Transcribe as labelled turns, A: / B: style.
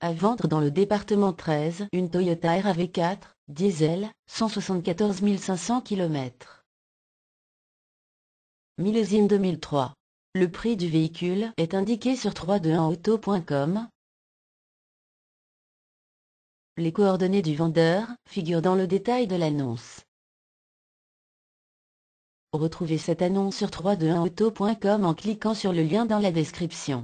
A: À vendre dans le département 13, une Toyota RAV4, diesel, 174 500 km. Millésime 2003. Le prix du véhicule est indiqué sur 321auto.com.
B: Les coordonnées du vendeur figurent dans le détail de l'annonce. Retrouvez cette annonce sur 321auto.com en cliquant sur le lien dans la description.